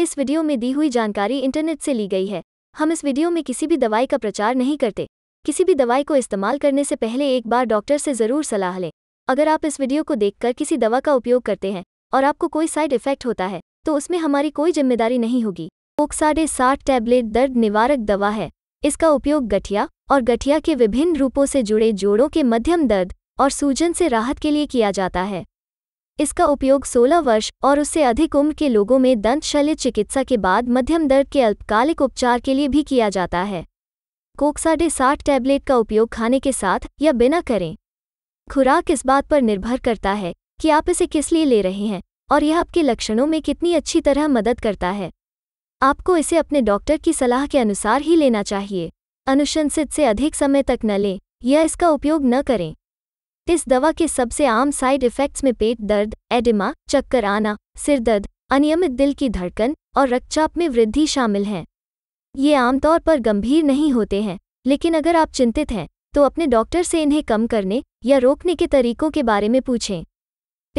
इस वीडियो में दी हुई जानकारी इंटरनेट से ली गई है हम इस वीडियो में किसी भी दवाई का प्रचार नहीं करते किसी भी दवाई को इस्तेमाल करने से पहले एक बार डॉक्टर से ज़रूर सलाह लें अगर आप इस वीडियो को देखकर किसी दवा का उपयोग करते हैं और आपको कोई साइड इफेक्ट होता है तो उसमें हमारी कोई जिम्मेदारी नहीं होगी ओक्साडे साठ टैबलेट दर्द निवारक दवा है इसका उपयोग गठिया और गठिया के विभिन्न रूपों से जुड़े जोड़ों के मध्यम दर्द और सूजन से राहत के लिए किया जाता है इसका उपयोग 16 वर्ष और उससे अधिक उम्र के लोगों में दंत शल्य चिकित्सा के बाद मध्यम दर्द के अल्पकालिक उपचार के लिए भी किया जाता है कोक्साडे साठ टैबलेट का उपयोग खाने के साथ या बिना करें खुराक इस बात पर निर्भर करता है कि आप इसे किस लिए ले रहे हैं और यह आपके लक्षणों में कितनी अच्छी तरह मदद करता है आपको इसे अपने डॉक्टर की सलाह के अनुसार ही लेना चाहिए अनुशंसित से अधिक समय तक न लें या इसका उपयोग न करें इस दवा के सबसे आम साइड इफ़ेक्ट्स में पेट दर्द एडिमा चक्कर आना सिरदर्द अनियमित दिल की धड़कन और रक्तचाप में वृद्धि शामिल हैं ये आमतौर पर गंभीर नहीं होते हैं लेकिन अगर आप चिंतित हैं तो अपने डॉक्टर से इन्हें कम करने या रोकने के तरीकों के बारे में पूछें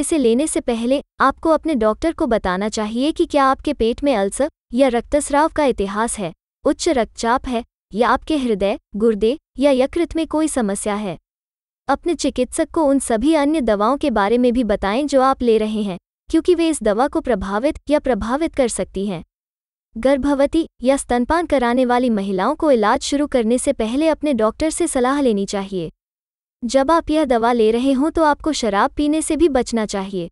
इसे लेने से पहले आपको अपने डॉक्टर को बताना चाहिए कि क्या आपके पेट में अल्सर या रक्तस्राव का इतिहास है उच्च रक्तचाप है या आपके हृदय गुर्दे या यकृत में कोई समस्या है अपने चिकित्सक को उन सभी अन्य दवाओं के बारे में भी बताएं जो आप ले रहे हैं क्योंकि वे इस दवा को प्रभावित या प्रभावित कर सकती हैं गर्भवती या स्तनपान कराने वाली महिलाओं को इलाज शुरू करने से पहले अपने डॉक्टर से सलाह लेनी चाहिए जब आप यह दवा ले रहे हों तो आपको शराब पीने से भी बचना चाहिए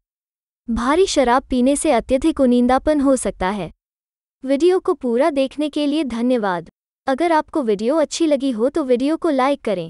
भारी शराब पीने से अत्यधिक उनिंदापन हो सकता है वीडियो को पूरा देखने के लिए धन्यवाद अगर आपको वीडियो अच्छी लगी हो तो वीडियो को लाइक करें